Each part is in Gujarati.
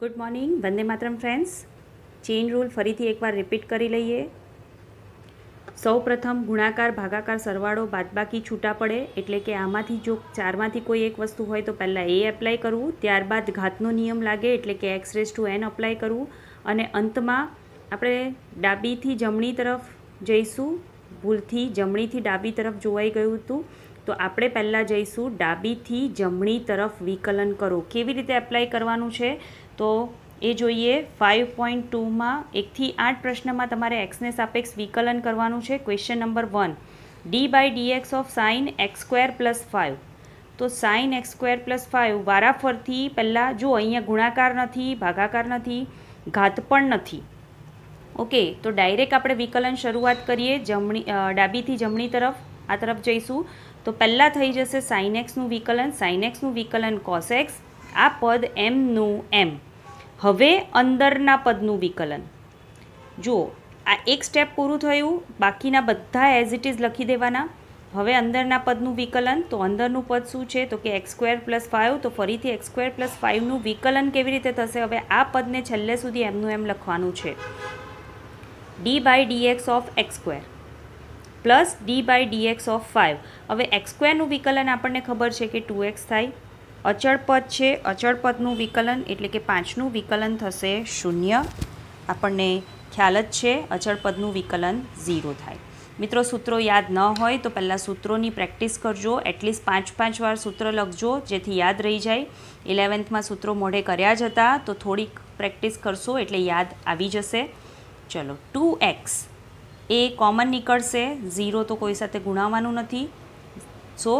ગુડ મોર્નિંગ વંદે માતરમ ફ્રેન્ડ્સ ચેઇન રૂલ ફરીથી એકવાર રિપીટ કરી લઈએ સૌ પ્રથમ ગુણાકાર ભાગાકાર સરવાળો બાદબાકી છૂટા પડે એટલે કે આમાંથી જો ચારમાંથી કોઈ એક વસ્તુ હોય તો પહેલાં એ એપ્લાય કરવું ત્યારબાદ ઘાતનો નિયમ લાગે એટલે કે x raise to n apply કરવું અને અંતમાં આપણે ડાબીથી જમણી તરફ જઈશું ભૂલથી જમણીથી ડાબી તરફ જોવાઈ ગયું હતું તો આપણે પહેલાં જઈશું ડાબીથી જમણી તરફ વિકલન કરો કેવી રીતે એપ્લાય કરવાનું છે તો એ જોઈએ ફાઇવ પોઈન્ટ ટુમાં એકથી આઠ પ્રશ્નમાં તમારે એક્સને સાપેક્ષ વિકલન કરવાનું છે question number one d by dx of sine x square plus five તો sine x square plus five વારાફરથી પહેલાં જો અહીંયા ગુણાકાર નથી ભાગાકાર નથી ઘાત પણ નથી ઓકે તો ડાયરેક્ટ આપણે વિકલન શરૂઆત કરીએ જમણી ડાબીથી જમણી તરફ આ તરફ જઈશું તો પહેલાં થઈ જશે સાઇન એક્સનું વિકલન સાઇન એક્સનું વિકલન કોસ એક્સ આ પદ એમનું એમ હવે અંદરના પદનું વિકલન જુઓ આ એક સ્ટેપ પૂરું થયું બાકીના બધા એઝ ઇટ ઇઝ લખી દેવાના હવે અંદરના પદનું વિકલન તો અંદરનું પદ શું છે તો કે એક્સ સ્ક્વેર પ્લસ ફાઇવ તો ફરીથી એક્સ સ્ક્વેર પ્લસ ફાઇવનું વિકલન કેવી રીતે થશે હવે આ પદને છેલ્લે સુધી એમનું એમ લખવાનું છે d by dx of x square plus d by dx of five હવે એક્સ સ્ક્વેરનું વિકલન આપણને ખબર છે કે ટુ એક્સ થાય અચળ પદ છે અચળ પદનું વિકલન એટલે કે પાંચનું વિકલન થશે શૂન્ય આપણને ખ્યાલ જ છે અચળ પદનું વિકલન ઝીરો થાય મિત્રો સૂત્રો યાદ ન હોય તો પહેલાં સૂત્રોની પ્રેક્ટિસ કરજો એટલીસ્ટ પાંચ પાંચ વાર સૂત્ર લખજો જેથી યાદ રહી જાય ઇલેવન્થમાં સૂત્રો મોઢે કર્યા જ હતા તો થોડીક પ્રેક્ટિસ કરશો એટલે યાદ આવી જશે ચલો ટુ એક્સ એ કોમન નીકળશે ઝીરો તો કોઈ સાથે ગુણાવવાનું નથી સો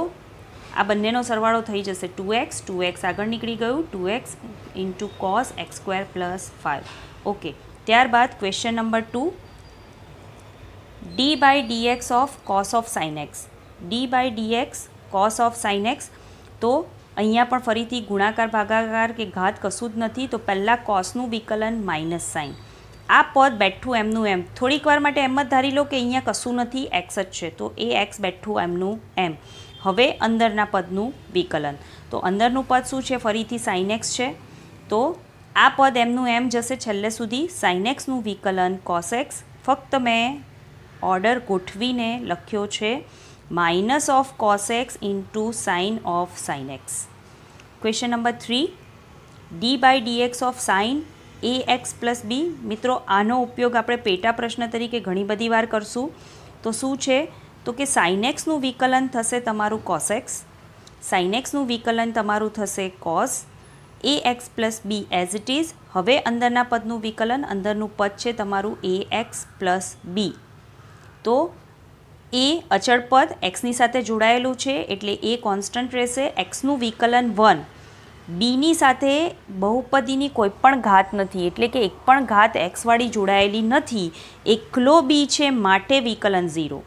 આ બંનેનો સરવાળો થઈ જશે ટુ એક્સ ટુ એક્સ આગળ નીકળી ગયું two x into cos x square plus five okay ત્યારબાદ question number two d by dx of cos of sine x d by dx cos of sine x તો અહીંયા પણ ફરીથી ગુણાકાર ભાગાકાર કે ઘાત કશું જ નથી તો પહેલાં કોસનું વિકલન માઇનસ સાઇન આ પદ બેઠું એમનું એમ થોડીક વાર માટે એમ જ ધારી લો કે અહીંયા કશું નથી એક્સ જ છે તો એ એક્સ બેઠું એમનું એમ હવે અંદરના પદનું વિકલન તો અંદરનું પદ શું છે ફરીથી સાઇનેક્સ છે તો આ પદ એમનું એમ જશે છેલ્લે સુધી સાઇનેક્સનું વિકલન કોસેક્સ ફક્ત મેં ઓર્ડર ગોઠવીને લખ્યો છે minus of cos x into sine of sine x question number three d by dx of sine a x plus b મિત્રો આનો ઉપયોગ આપણે પેટા પ્રશ્ન તરીકે ઘણી બધી વાર કરશું તો શું છે તો કે સાઇનેક્સનું વિકલન થશે તમારું કોસેક્સ સાઇનેક્સનું વિકલન તમારું થશે cos a x plus b as it is હવે અંદરના પદનું વિકલન અંદરનું પદ છે તમારું એ એક્સ પ્લસ બી તો એ અચળ પદ એક્સની સાથે જોડાયેલું છે એટલે એ કોન્સ્ટન્ટ રહેશે એક્સનું વિકલન વન બીની સાથે બહુપદીની કોઈ પણ ઘાત નથી એટલે કે એક પણ ઘાત એક્સવાળી જોડાયેલી નથી એકલો બી છે માટે વિકલન ઝીરો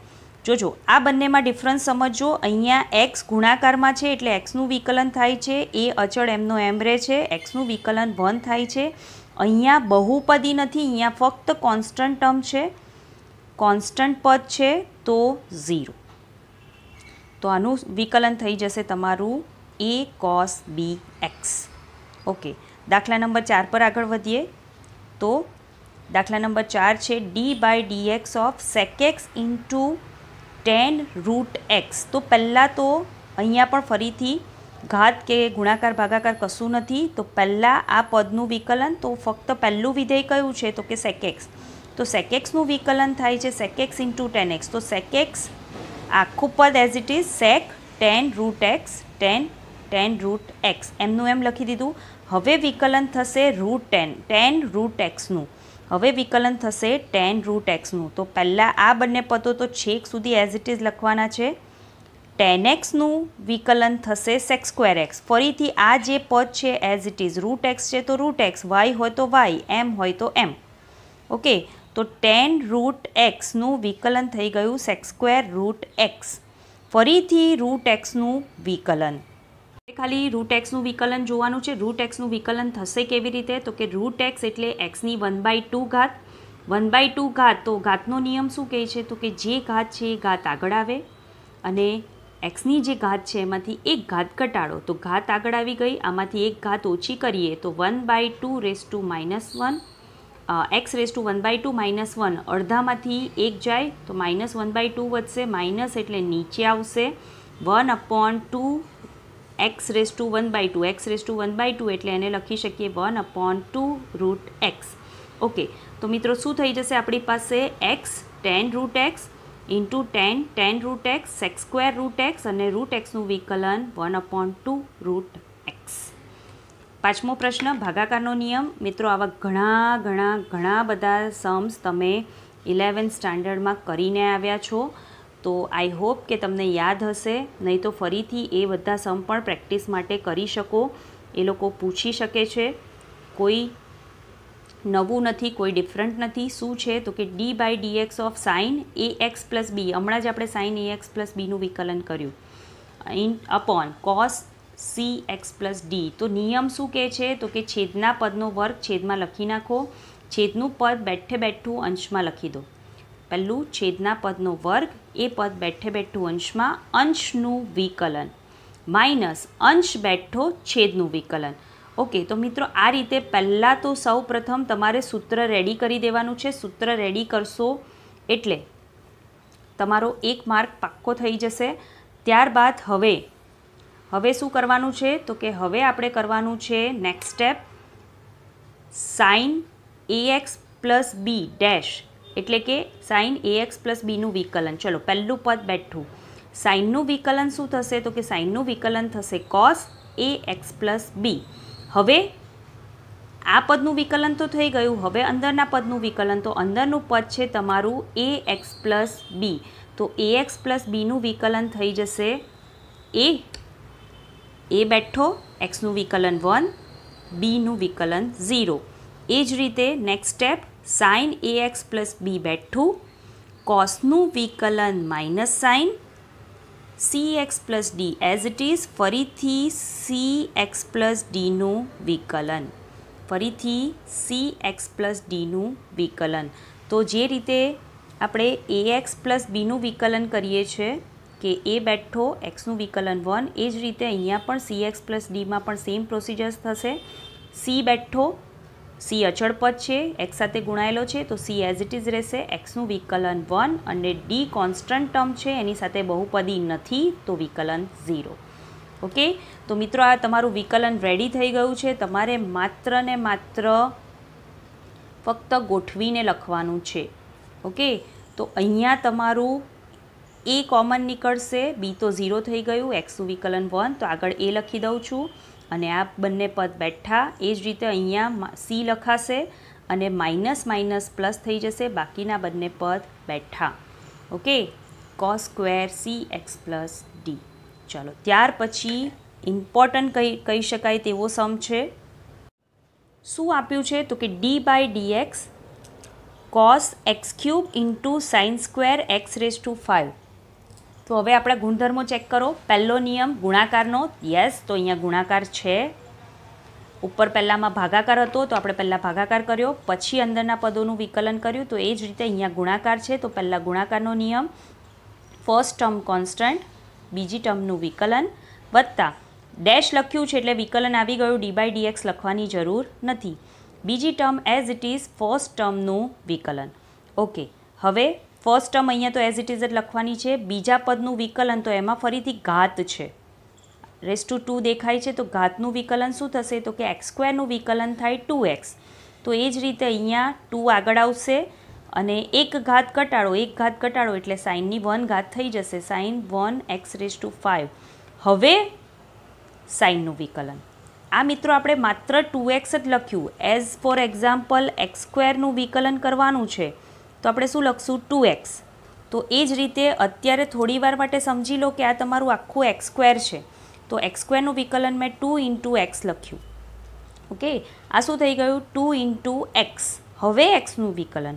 જોજો આ બંનેમાં ડિફરન્સ સમજો અહીંયા એક્સ ગુણાકારમાં છે એટલે એક્સનું વિકલન થાય છે એ અચળ એમનો એમ રહે છે એક્સનું વિકલન વન થાય છે અહીંયા બહુપદી નથી અહીંયા ફક્ત કોન્સ્ટન્ટ ટર્મ છે કોન્સ્ટન્ટ પદ છે તો ઝીરો તો આનું વિકલન થઈ જશે તમારું a cos b x okay દાખલા નંબર ચાર પર આગળ વધીએ તો દાખલા નંબર ચાર છે d by d x of sec x into tan root x તો પહેલાં તો અહીંયા પણ ફરીથી ઘાત કે ગુણાકાર ભાગાકાર કશું નથી તો પહેલાં આ પદનું વિકલન તો ફક્ત પહેલું વિધેય કયું છે તો કે સેકેક્સ તો સેકેક્સનું વિકલન થાય છે સેકેક્સ ઇન્ટુ ટેન એક્સ તો સેકેક્સ આખું પદ as it is sec tan root x tan tan root x એમનું એમ લખી દીધું હવે વિકલન થશે રૂટ ટેન ટેન રૂટ એક્સનું હવે વિકલન થશે ટેન રૂટ એક્સનું તો પહેલાં આ બંને પદો તો છેક સુધી એઝ ઇટ ઇઝ લખવાના છે ટેન એક્સનું વિકલન થશે સેક્સ સ્ક્વેર એક્સ ફરીથી આ જે પદ છે as it is root x છે તો રૂટ એક્સ વાય હોય તો વાય એમ હોય તો એમ ઓકે તો ટેન રૂટ એક્સનું વિકલન થઈ ગયું સેક્સ સ્ક્વેર રૂટ એક્સ ફરીથી રૂટ એક્સનું વિકલન ખાલી રૂટ એક્સનું વિકલન જોવાનું છે રૂટ એક્સનું વિકલન થશે કેવી રીતે તો કે રૂટ એક્સ એટલે એક્સની વન બાય ટુ ઘાત વન બાય ટુ ઘાત તો ઘાતનો નિયમ શું કહે છે તો કે જે ઘાત છે એ ઘાત આગળ આવે અને એક્સની જે ઘાત છે એમાંથી એક ઘાત ઘટાડો તો ઘાત આગળ આવી ગઈ આમાંથી એક ઘાત ઓછી કરીએ તો one by two raise to minus one x raise to one by two minus one અડધામાંથી એક જાય તો માઇનસ વન બાય ટુ વધશે માઇનસ એટલે નીચે આવશે one upon two x raise to one by two x raise to one by two એટલે એને લખી શકીએ one upon two root x okay તો મિત્રો શું થઈ જશે આપણી પાસે x tan root x into ten tan root x sec x square root x અને રૂટ એક્સનું વિકલન one upon two root x પાંચમો પ્રશ્ન ભાગાકારનો નિયમ મિત્રો આવા ઘણા ઘણા ઘણા બધા સમ્સ તમે ઇલેવન્થ સ્ટાન્ડર્ડમાં કરીને આવ્યા છો તો આઈ હોપ કે તમને યાદ હશે નહીં તો ફરીથી એ બધા સમ પણ પ્રેક્ટિસ માટે કરી શકો એ લોકો પૂછી શકે છે કોઈ નવું નથી કોઈ ડિફરન્ટ નથી શું છે તો કે d by d x of sine a x plus b હમણાં જ આપણે સાઇન એ એક્સ પ્લસ બીનું વિકલન કર્યું in upon cos c x plus d તો નિયમ શું કહે છે તો કે છેદના પદનો વર્ગ છેદમાં લખી નાખો છેદનું પદ બેઠે બેઠું અંશમાં લખી દો પહેલું છેદના પદનો વર્ગ એ પદ બેઠે બેઠું અંશમાં અંશનું વિકલન માઇનસ અંશ બેઠો છેદનું વિકલન ઓકે તો મિત્રો આ રીતે પહેલાં તો સૌ પ્રથમ તમારે સૂત્ર રેડી કરી દેવાનું છે સૂત્ર રેડી કરશો એટલે તમારો એક માર્ક પાક્કો થઈ જશે ત્યારબાદ હવે હવે શું કરવાનું છે તો કે હવે આપણે કરવાનું છે next step sine a x plus b dash એટલે કે સાઇન એ એક્સ પ્લસ બીનું વિકલન ચલો પહેલું પદ બેઠું સાઇનનું વિકલન શું થશે તો કે સાઇનનું વિકલન થશે cos a x plus b હવે આ પદનું વિકલન તો થઈ ગયું હવે અંદરના પદનું વિકલન તો અંદરનું પદ છે તમારું એ એક્સ પ્લસ બી તો એ એક્સ પ્લસ બીનું વિકલન થઈ જશે એ એ બેઠો એક્સનું વિકલન વન બીનું વિકલન ઝીરો એ જ રીતે next step sine a x plus b બેઠું કોસનું વિકલન minus sine c x plus d as it is ફરીથી સી એક્સ પ્લસ ડીનું વિકલન ફરીથી સી એક્સ પ્લસ ડીનું વિકલન તો જે રીતે આપણે એ એક્સ પ્લસ બીનું વિકલન કરીએ છીએ કે એ બેઠો એક્સનું વિકલન વન એ જ રીતે અહીંયા પણ સી એક્સ પ્લસ ડીમાં પણ સેમ પ્રોસિજર્સ થશે સી બેઠો સી અચળ પદ છે એક્સ સાથે ગુણાયેલો છે તો સી એઝ ઇટ ઇઝ રહેશે એક્સનું વિકલન વન અને ડી કોન્સ્ટન્ટ ટર્મ છે એની સાથે બહુપદી નથી તો વિકલન ઝીરો ઓકે તો મિત્રો આ તમારું વિકલન રેડી થઈ ગયું છે તમારે માત્ર ને માત્ર ફક્ત ગોઠવીને લખવાનું છે ઓકે તો અહીંયા તમારું એ કોમન નીકળશે બી તો ઝીરો થઈ ગયું એક્સનું વિકલન વન તો આગળ એ લખી દઉં છું અને આ બંને પદ બેઠા એ જ રીતે અહીંયા સી લખાશે અને માઇનસ માઇનસ પ્લસ થઈ જશે બાકીના બંને પદ બેઠા okay cos square c x plus d ચલો ત્યાર પછી ઇમ્પોર્ટન્ટ કહી કહી શકાય તેવો સમ છે શું આપ્યું છે તો કે d by d x cos x cube into sine square x raise to five તો હવે આપણે ગુણધર્મો ચેક કરો પહેલો નિયમ ગુણાકારનો યસ તો અહીંયા ગુણાકાર છે ઉપર પહેલાંમાં ભાગાકાર હતો તો આપણે પહેલાં ભાગાકાર કર્યો પછી અંદરના પદોનું વિકલન કર્યું તો એ જ રીતે અહીંયા ગુણાકાર છે તો પહેલાં ગુણાકારનો નિયમ ફર્સ્ટ ટર્મ કોન્સ્ટન્ટ બીજી ટર્મનું વિકલન વત્તા ડેશ લખ્યું છે એટલે વિકલન આવી ગયું ડી બાય ડીએક્સ લખવાની જરૂર નથી બીજી term as it is first ટર્મનું વિકલન ઓકે હવે ફર્સ્ટ ટર્મ અહીંયા તો એઝ ઇટ ઇઝ જ લખવાની છે બીજા પદનું વિકલન તો એમાં ફરીથી ઘાત છે રેસ ટુ ટુ દેખાય છે તો ઘાતનું વિકલન શું થશે તો કે એક્સ સ્ક્વેરનું વિકલન થાય ટુ એક્સ તો એ જ રીતે અહીંયા ટુ આગળ આવશે અને એક ઘાત ઘટાડો એક ઘાત ઘટાડો એટલે સાઇનની વન ઘાત થઈ જશે sine one x raise to five હવે સાઇનનું વિકલન આ મિત્રો આપણે માત્ર ટુ એક્સ જ લખ્યું એઝ ફોર એક્ઝામ્પલ એક્સ સ્ક્વેરનું વિકલન કરવાનું છે તો આપણે શું લખશું ટુ એક્સ તો એ જ રીતે અત્યારે થોડી વાર માટે સમજી લો કે આ તમારું આખું એક્સ સ્ક્વેર છે તો એક્સ સ્ક્વેરનું વિકલન મેં ટુ ઇન્ટુ એક્સ લખ્યું ઓકે આ શું થઈ ગયું ટુ ઇન્ટુ એક્સ હવે એક્સનું વિકલન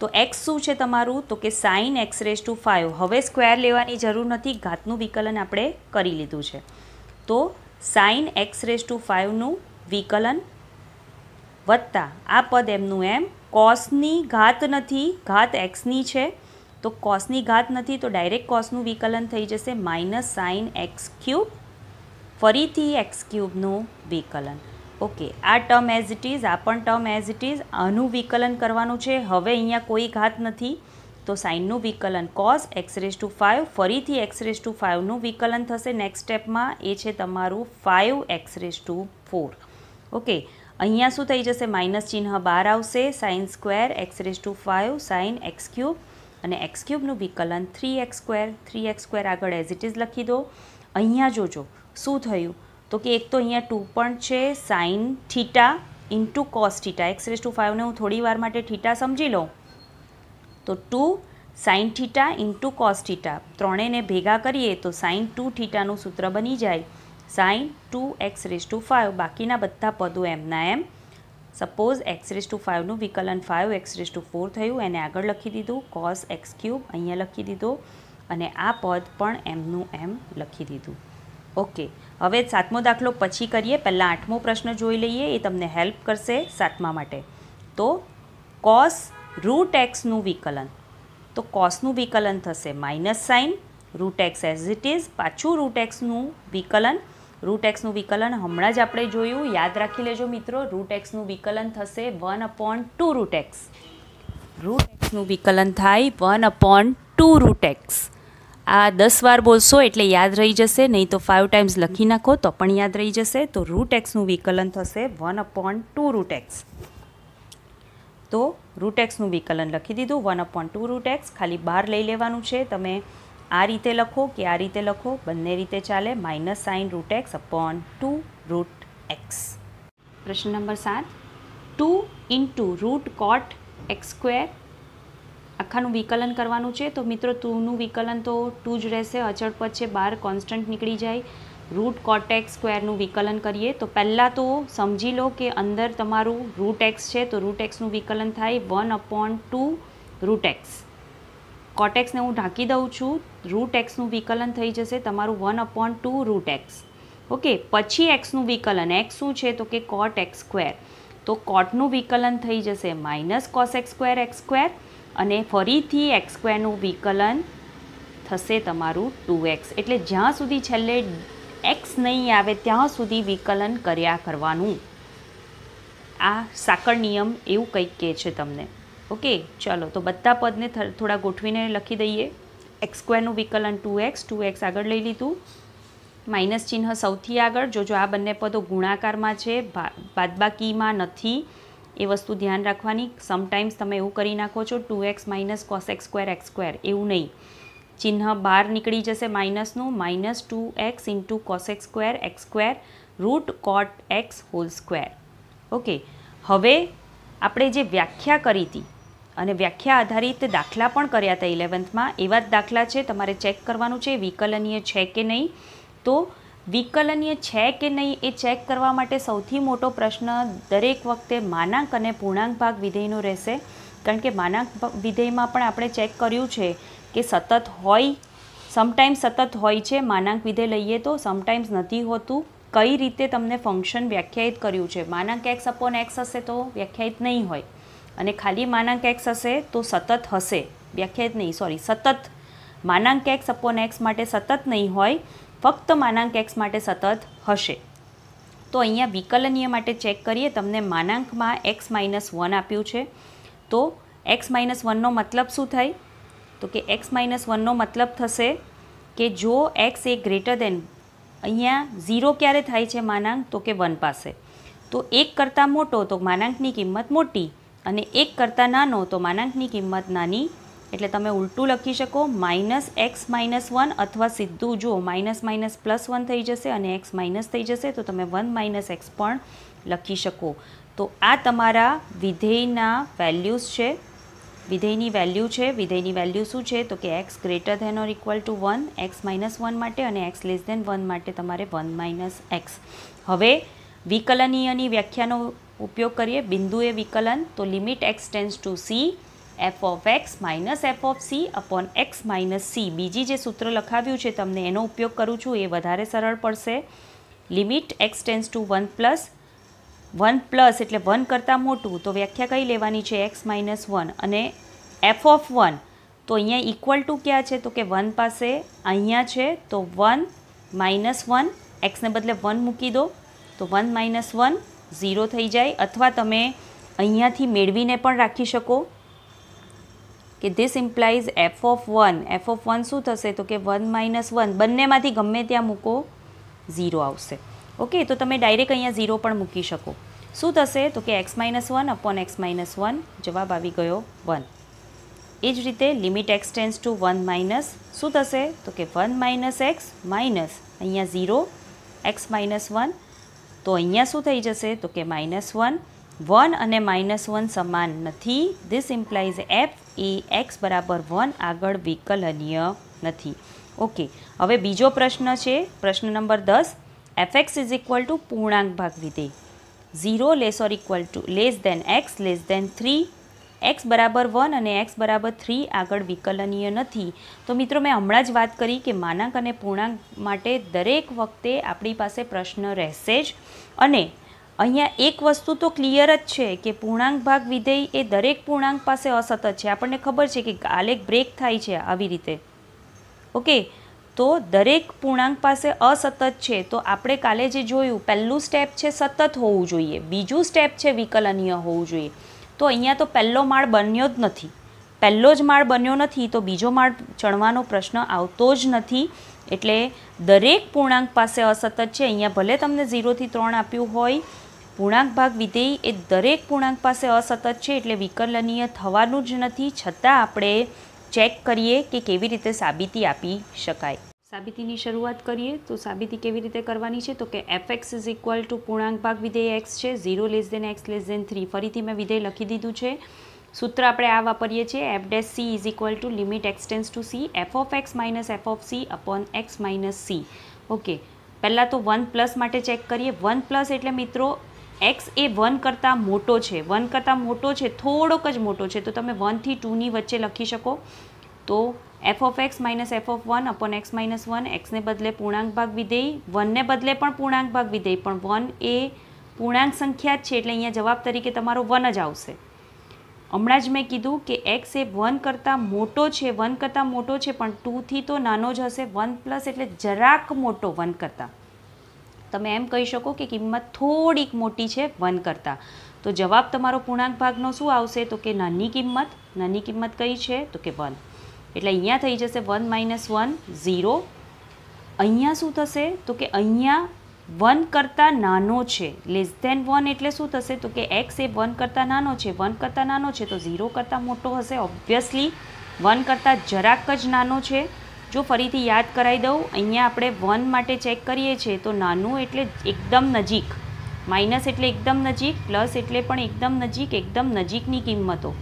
તો એક્સ શું છે તમારું તો કે sine x raise to five હવે સ્ક્વેર લેવાની જરૂર નથી ઘાતનું વિકલન આપણે કરી લીધું છે તો સાઇન એક્સ રેસ ટુ ફાઇવનું વિકલન વત્તા આ પદ એમનું એમ કોસની ઘાત નથી ઘાત એક્સની છે તો કોસની ઘાત નથી તો ડાયરેક્ટ કોસનું વિકલન થઈ જશે માઇનસ સાઇન એક્સ ક્યુબ ફરીથી એક્સ ક્યુબનું વિકલન ઓકે આ ટર્મ એઝ ઇટ ઇઝ આ પણ ટર્મ એઝ ઇટ ઇઝ આનું વિકલન કરવાનું છે હવે અહીંયા કોઈ ઘાત નથી તો સાઇનનું વિકલન cos x raise to five ફરીથી એક્સ રેસ ટુ ફાઇવનું વિકલન થશે નેક્સ્ટ સ્ટેપમાં એ છે તમારું five x raise to four okay અહીંયા શું થઈ જશે માઇનસ ચિહ્ન બહાર આવશે sine square x raise to five sine x cube અને એક્સ ક્યુબનું વિકલન three x square three x square આગળ એઝ ઇટ ઇઝ લખી દો અહીંયા જોજો શું થયું તો કે એક તો અહીંયા ટુ પણ છે sine theta into cos theta x raise to ફાઇવને હું થોડી વાર માટે થીટા સમજી લઉં તો two sine theta into cos theta ત્રણેયને ભેગા કરીએ તો સાઇન ટુ થીટાનું સૂત્ર બની જાય sine two x raise to ફાઇવ બાકીના બધા પદો એમના એમ સપોઝ એક્સ રેસ ટુ ફાઇવનું વિકલન five x raise to four થયું એને આગળ લખી દીધું કોસ એક્સ ક્યુબ અહીંયા લખી દીધો અને આ પદ પણ એમનું એમ લખી દીધું ઓકે હવે સાતમો દાખલો પછી કરીએ પહેલાં આઠમો પ્રશ્ન જોઈ લઈએ એ તમને હેલ્પ કરશે સાતમા માટે તો કોસ રૂટ એક્સનું વિકલન તો કોસનું વિકલન થશે minus sine root x as it is પાછું રૂટ એક્સનું વિકલન રૂટ એક્સનું વિકલન હમણાં જ આપણે જોયું યાદ રાખી લેજો મિત્રો રૂટ એક્સનું વિકલન થશે one upon two root x root એક્સનું વિકલન થાય one upon two root x આ દસ વાર બોલશો એટલે યાદ રહી જશે નહીં તો ફાઇવ ટાઈમ્સ લખી નાખો તો પણ યાદ રહી જશે તો રૂટ એક્સનું વિકલન થશે one upon two root x તો રૂટ એક્સનું વિકલન લખી દીધું one upon two root x ખાલી બહાર લઈ લેવાનું છે તમે આ રીતે લખો કે આ રીતે લખો બંને રીતે ચાલે minus sine root x upon two root x પ્રશ્ન નંબર સાત two into root cot x square આખાનું વિકલન કરવાનું છે તો મિત્રો ટુનું વિકલન તો ટુ જ રહેશે અચળ પદ છે બહાર કોન્સ્ટન્ટ નીકળી જાય રૂટ કોટ એક્સ સ્ક્વેરનું વિકલન કરીએ તો પહેલાં તો સમજી લો કે અંદર તમારું રૂટ એક્સ છે તો રૂટ એક્સનું વિકલન થાય one upon two root x કોટેક્સને હું ઢાંકી દઉં છું રૂટ એક્સનું વિકલન થઈ જશે તમારું one upon two root x okay પછી એક્સનું વિકલન એક્સ શું છે તો કે કોટ એક્સ સ્ક્વેર તો કોટનું વિકલન થઈ જશે minus cos x square x square અને ફરીથી એક્સ સ્ક્વેરનું વિકલન થશે તમારું ટુ એક્સ એટલે જ્યાં સુધી છેલ્લે એક્સ નહીં આવે ત્યાં સુધી વિકલન કર્યા કરવાનું આ સાકળ નિયમ એવું કંઈક કહે છે તમને ઓકે ચલો તો બધા પદને થોડા ગોઠવીને લખી દઈએ એક્સ સ્ક્વેરનું વિકલન ટુ એક્સ ટુ એક્સ આગળ લઈ લીધું માઇનસ ચિહ્ન સૌથી આગળ જોજો આ બંને પદો ગુણાકારમાં છે બાદબાકીમાં નથી એ વસ્તુ ધ્યાન રાખવાની સમટાઈમ્સ તમે એવું કરી નાખો છો two x minus cos x square x square એવું નહીં ચિહ્ન બહાર નીકળી જશે માઇનસનું minus two x into cos x square x square root cot x whole square okay હવે આપણે જે વ્યાખ્યા કરી હતી અને વ્યાખ્યા આધારિત દાખલા પણ કર્યા હતા ઇલેવન્થમાં એવા જ દાખલા છે તમારે ચેક કરવાનું છે વિકલનીય છે કે નહીં તો વિકલનીય છે કે નહીં એ ચેક કરવા માટે સૌથી મોટો પ્રશ્ન દરેક વખતે માનાંક અને પૂર્ણાંક ભાગ વિધેયનો રહેશે કારણ કે માનાંક વિધેયમાં પણ આપણે ચેક કર્યું છે કે સતત હોય સમટાઈમ્સ સતત હોય છે માનાંક વિધેય લઈએ તો સમટાઈમ્સ નથી હોતું કઈ રીતે તમને ફંક્શન વ્યાખ્યાયિત કર્યું છે માનાંક એક્સ અપોન એક્સ હશે તો વ્યાખ્યાયિત નહીં હોય અને ખાલી માનાંક એક્સ હશે તો સતત હશે વ્યાખ્યા નહીં સોરી સતત માનાંક એક્સ અપોન એક્સ માટે સતત નહીં હોય ફક્ત માનાંક એક્સ માટે સતત હશે તો અહીંયા વિકલનીય માટે ચેક કરીએ તમને માનાંકમાં એક્સ માઇનસ વન આપ્યું છે તો એક્સ માઇનસ વનનો મતલબ શું થાય તો કે એક્સ માઇનસ વનનો મતલબ થશે કે જો એક્સ એ ગ્રેટર દેન અહીંયા ઝીરો ક્યારે થાય છે માનાંક તો કે વન પાસે તો એક કરતાં મોટો તો માનાંકની કિંમત મોટી અને એક કરતાં નાનો તો માનાંકની કિંમત નાની એટલે તમે ઉલટું લખી શકો માઇનસ એક્સ માઇનસ વન અથવા સીધું જુઓ માઇનસ માઇનસ પ્લસ વન થઈ જશે અને એક્સ માઇનસ થઈ જશે તો તમે વન માઇનસ એક્સ પણ લખી શકો તો આ તમારા વિધેયના વેલ્યુઝ છે વિધેયની વેલ્યુ છે વિધેયની વેલ્યુ શું છે તો કે x greater than or equal to one x minus one માટે અને એક્સ લેસ ધેન વન માટે તમારે વન માઇનસ એક્સ હવે વિકલનીયની વ્યાખ્યાનો ઉપયોગ કરીએ બિંદુએ વિકલન તો limit x tends to c f of x minus f of c upon x minus c બીજી જે સૂત્ર લખાવ્યું છે તમને એનો ઉપયોગ કરું છું એ વધારે સરળ પડશે limit x tends to one plus one plus એટલે વન કરતાં મોટું તો વ્યાખ્યા કઈ લેવાની છે એક્સ માઇનસ વન અને એફ ઓફ વન તો અહીંયા ઇક્વલ ટુ ક્યાં છે તો કે વન પાસે અહીંયા છે તો વન માઇનસ વન એક્સને બદલે વન મૂકી દો તો વન માઇનસ વન ઝીરો થઈ જાય અથવા તમે અહીંયાથી મેળવીને પણ રાખી શકો કે this implies f of one f of one શું થશે તો કે વન માઇનસ વન બંનેમાંથી ગમે ત્યાં મૂકો ઝીરો આવશે ઓકે તો તમે ડાયરેક્ટ અહીંયા ઝીરો પણ મૂકી શકો શું થશે તો કે x minus one upon x minus one જવાબ આવી ગયો વન એ જ રીતે limit x tends to one minus શું થશે તો કે વન માઇનસ એક્સ માઇનસ અહીંયા ઝીરો એક્સ માઇનસ વન તો અહીંયા શું થઈ જશે તો કે માઇનસ વન વન અને માઇનસ વન સમાન નથી this implies f a x બરાબર વન આગળ વિકલનીય નથી ઓકે હવે બીજો પ્રશ્ન છે પ્રશ્ન નંબર દસ f x is equal to પૂર્ણાંક ભાગ વિધેય zero less or equal to less than x less than three x બરાબર વન અને એક્સ બરાબર થ્રી આગળ વિકલનીય નથી તો મિત્રો મેં હમણાં જ વાત કરી કે માનાંક અને પૂર્ણાંક માટે દરેક વખતે આપણી પાસે પ્રશ્ન રહેશે જ અને અહીંયા એક વસ્તુ તો ક્લિયર જ છે કે પૂર્ણાંક ભાગ વિધેય એ દરેક પૂર્ણાંક પાસે અસતત છે આપણને ખબર છે કે કાલે બ્રેક થાય છે આવી રીતે ઓકે તો દરેક પૂર્ણાંક પાસે અસતત છે તો આપણે કાલે જે જોયું પહેલું સ્ટેપ છે સતત હોવું જોઈએ બીજું સ્ટેપ છે વિકલનીય હોવું જોઈએ તો અહીંયા તો પહેલો માળ બન્યો જ નથી પહેલો જ માળ બન્યો નથી તો બીજો માળ ચણવાનો પ્રશ્ન આવતો જ નથી એટલે દરેક પૂર્ણાંક પાસે અસતત છે અહીંયા ભલે તમને ઝીરોથી ત્રણ આપ્યું હોય પૂર્ણાંક ભાગ વિધેય એ દરેક પૂર્ણાંક પાસે અસતત છે એટલે વિકલનીય થવાનું જ નથી છતાં આપણે ચેક કરીએ કે કેવી રીતે સાબિતી આપી શકાય સાબિતીની શરૂઆત કરીએ તો સાબિતી કેવી રીતે કરવાની છે તો કે f x is equal to પૂર્ણાંક ભાગ વિધેય એક્સ છે zero less than x less than three ફરીથી મેં વિધેય લખી દીધું છે સૂત્ર આપણે આ વાપરીએ છીએ f dash c is equal to limit x to c f of x minus f of c upon x minus c okay પહેલાં તો વન પ્લસ માટે ચેક કરીએ વન પ્લસ એટલે મિત્રો એક્સ એ વન કરતાં મોટો છે વન કરતાં મોટો છે થોડોક જ મોટો છે તો તમે વનથી ટુની વચ્ચે લખી શકો તો f of x minus f of one upon x minus one એક્સને બદલે પૂર્ણાંક ભાગ વિધેય વનને બદલે પણ પૂર્ણાંક ભાગ વિધેય પણ વન એ પૂર્ણાંક સંખ્યા જ છે એટલે અહીંયા જવાબ તરીકે તમારો વન જ આવશે હમણાં જ મેં કીધું કે એક્સ એ વન કરતાં મોટો છે વન કરતાં મોટો છે પણ ટુથી તો નાનો જ હશે વન પ્લસ એટલે જરાક મોટો વન કરતાં તમે એમ કહી શકો કે કિંમત થોડીક મોટી છે વન કરતાં તો જવાબ તમારો પૂર્ણાંક ભાગનો શું આવશે તો કે નાની કિંમત નાની કિંમત કઈ છે તો કે વન એટલે અહીંયા થઈ જશે વન માઇનસ વન ઝીરો અહીંયા શું થશે તો કે અહીંયા વન કરતાં નાનો છે લેસ ધેન વન એટલે શું થશે તો કે એક્સ એ વન કરતાં નાનો છે વન કરતાં નાનો છે તો ઝીરો કરતાં મોટો હશે ઓબ્વિયસલી વન કરતાં જરાક જ નાનો છે જો ફરીથી યાદ કરાવી દઉં અહીંયા આપણે વન માટે ચેક કરીએ છીએ તો નાનું એટલે એકદમ નજીક માઇનસ એટલે એકદમ નજીક પ્લસ એટલે પણ એકદમ નજીક એકદમ નજીકની કિંમતો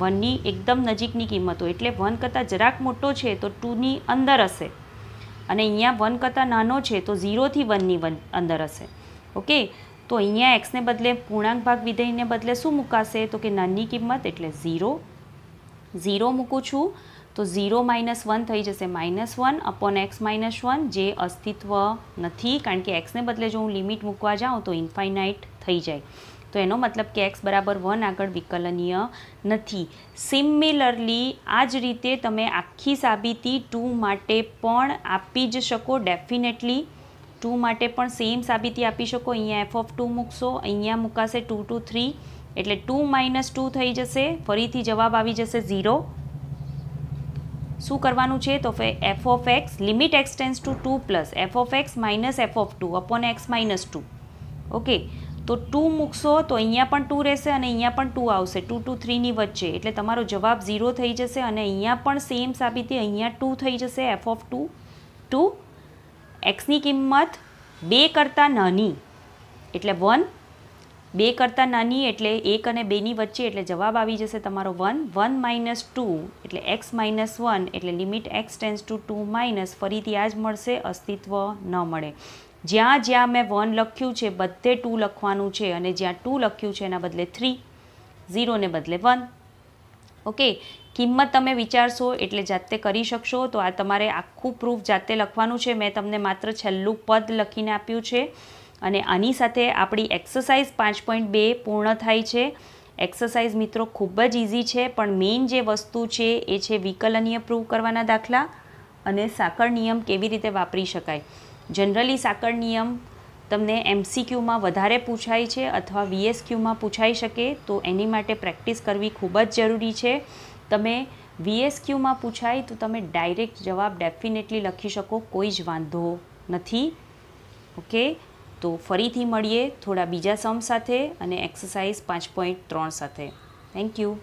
વનની એકદમ નજીકની કિંમતો એટલે વન કરતાં જરાક મોટો છે તો ટુની અંદર હશે અને અહીંયા વન કરતાં નાનો છે તો ઝીરોથી વનની વન અંદર હશે ઓકે તો અહીંયા એક્સને બદલે પૂર્ણાંક ભાગ વિધેયને બદલે શું મૂકાશે તો કે નાની કિંમત એટલે ઝીરો ઝીરો મૂકું છું તો ઝીરો માઇનસ વન થઈ જશે minus one upon x minus one જે અસ્તિત્વ નથી કારણ કે એક્સને બદલે જો હું લિમિટ મૂકવા જાઉં તો ઇન્ફાઇનાઇટ થઈ જાય તો એનો મતલબ કે એક્સ બરાબર વન આગળ વિકલનીય નથી સિમિલરલી આ જ રીતે તમે આખી સાબિતી ટુ માટે પણ આપી જ શકો ડેફિનેટલી ટુ માટે પણ સેમ સાબિતી આપી શકો અહીંયા એફ ઓફ ટુ મૂકશો અહીંયા મૂકાશે ટુ ટુ થ્રી એટલે ટુ માઇનસ ટુ થઈ જશે ફરીથી જવાબ આવી જશે ઝીરો શું કરવાનું છે તો f of x limit x tends to two plus f of x minus f of two upon x minus two okay તો ટુ મૂકશો તો અહીંયા પણ ટુ રહેશે અને અહીંયા પણ ટુ આવશે ટુ ટુ થ્રીની વચ્ચે એટલે તમારો જવાબ ઝીરો થઈ જશે અને અહીંયા પણ સેમ સાબિતી અહીંયા ટુ થઈ જશે એફ ઓફ ટુ ટુ એક્સની કિંમત બે કરતાં નાની એટલે વન બે કરતાં નાની એટલે એક અને બેની વચ્ચે એટલે જવાબ આવી જશે તમારો વન વન માઇનસ ટુ એટલે એક્સ માઇનસ વન એટલે limit x tends to two minus ફરીથી આ જ મળશે અસ્તિત્વ ન મળે જ્યાં જ્યાં મેં વન લખ્યું છે બધે ટુ લખવાનું છે અને જ્યાં ટુ લખ્યું છે એના બદલે થ્રી ઝીરોને બદલે વન ઓકે કિંમત તમે વિચારશો એટલે જાતે કરી શકશો તો આ તમારે આખું પ્રૂફ જાતે લખવાનું છે મેં તમને માત્ર છેલ્લું પદ લખીને આપ્યું છે અને આની સાથે આપણી એક્સરસાઇઝ પાંચ પોઈન્ટ બે પૂર્ણ થાય છે એક્સરસાઇઝ મિત્રો ખૂબ જ ઇઝી છે પણ મેઇન જે વસ્તુ છે એ છે વિકલનીય પ્રૂવ કરવાના દાખલા અને સાકર નિયમ કેવી રીતે વાપરી શકાય જનરલી સાંકળ નિયમ તમને એમસીક્યુમાં વધારે પૂછાય છે અથવા વીએસક્યુમાં પૂછાઈ શકે તો એની માટે પ્રેક્ટિસ કરવી ખૂબ જ જરૂરી છે તમે વીએસક્યુમાં પૂછાય તો તમે ડાયરેક્ટ જવાબ ડેફિનેટલી લખી શકો કોઈ જ વાંધો નથી ઓકે તો ફરીથી મળીએ થોડા બીજા સમ સાથે અને એક્સરસાઇઝ પાંચ પોઈન્ટ ત્રણ સાથે થેન્ક યુ